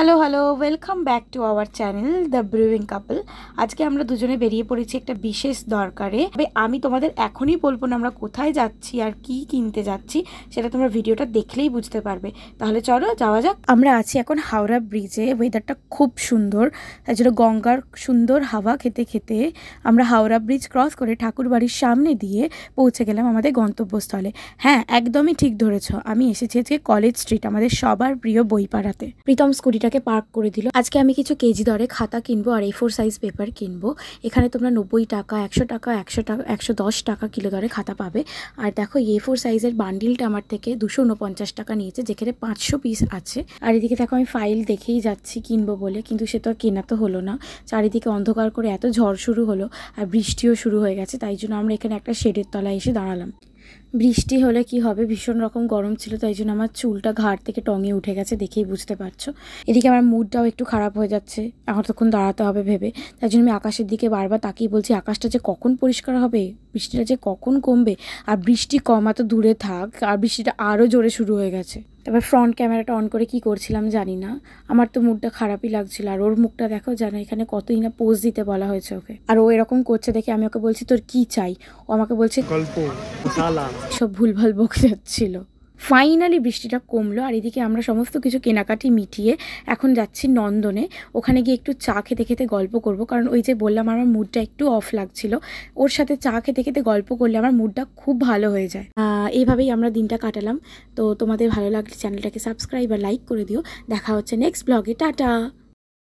hello hello welcome back to our channel the brewing couple আজকে আমরা দুজনে বেরিয়ে পড়েছি একটা বিশেষ দরকারে আমি তোমাদের এখনই বলবো না আমরা কোথায় যাচ্ছি আর কি কিনতে যাচ্ছি সেটা তোমরা ভিডিওটা দেখলেই বুঝতে পারবে তাহলে চলো যাওয়া যাক আমরা আছি এখন হাওড়া ব্রিজে ওয়েদারটা খুব সুন্দর তাছাড়া জন্য গঙ্গার সুন্দর হাওয়া খেতে খেতে আমরা হাওড়া ব্রিজ ক্রস করে ঠাকুর বাড়ির সামনে দিয়ে পৌঁছে গেলাম আমাদের গন্তব্যস্থলে হ্যাঁ একদমই ঠিক ধরেছ আমি এসেছি আজকে কলেজ স্ট্রিট আমাদের সবার প্রিয় বইপাড়াতে প্রীতম স্কুটিটা এটাকে পার্ক করে দিল আজকে আমি কিছু কেজি দরে খাতা কিনবো আর এ ফোর সাইজ পেপার কিনবো এখানে তোমরা নব্বই টাকা একশো টাকা একশো টাকা একশো দশ টাকা কিলো দরে খাতা পাবে আর দেখো এ ফোর সাইজের বান্ডিলটা আমার থেকে দুশো উনপঞ্চাশ টাকা নিয়েছে যেখানে পাঁচশো পিস আছে আর এদিকে দেখো আমি ফাইল দেখেই যাচ্ছি কিনবো বলে কিন্তু সে তো আর কেনা তো হলো না চারিদিকে অন্ধকার করে এত ঝড় শুরু হলো আর বৃষ্টিও শুরু হয়ে গেছে তাই জন্য আমরা এখানে একটা শেডের তলায় এসে দাঁড়ালাম বৃষ্টি হলে কি হবে ভীষণ রকম গরম ছিল তাই জন্য আমার চুলটা ঘাড় থেকে টঙে উঠে গেছে দেখেই বুঝতে পারছো এদিকে আমার মুডটাও একটু খারাপ হয়ে যাচ্ছে আমার তখন দাঁড়াতে হবে ভেবে তাই জন্য আমি আকাশের দিকে বারবার তাকিয়ে বলছি আকাশটা যে কখন পরিষ্কার হবে বৃষ্টিটা যে কখন কমবে আর বৃষ্টি কমা তো দূরে থাক আর বৃষ্টিটা আরও জোরে শুরু হয়ে গেছে তারপর ফ্রন্ট ক্যামেরাটা অন করে কি করছিলাম জানি না আমার তো মুডটা খারাপই লাগছিল আর ওর মুখটা দেখো যেন এখানে কতই না পোজ দিতে বলা হয়েছে ওকে আর ও এরকম করছে দেখে আমি ওকে বলছি তোর কি চাই ও আমাকে বলছে সব ভুলভাল বকে যাচ্ছিলো ফাইনালি বৃষ্টিটা কমলো আর এদিকে আমরা সমস্ত কিছু কেনাকাটি মিটিয়ে এখন যাচ্ছি নন্দনে ওখানে গিয়ে একটু চা খেতে খেতে গল্প করব কারণ ওই যে বললাম আমার মুডটা একটু অফ লাগছিল ওর সাথে চা খেতে খেতে গল্প করলে আমার মুডটা খুব ভালো হয়ে যায় এইভাবেই আমরা দিনটা কাটালাম তো তোমাদের ভালো লাগলে চ্যানেলটাকে সাবস্ক্রাইব আর লাইক করে দিও দেখা হচ্ছে নেক্সট ব্লগে টাটা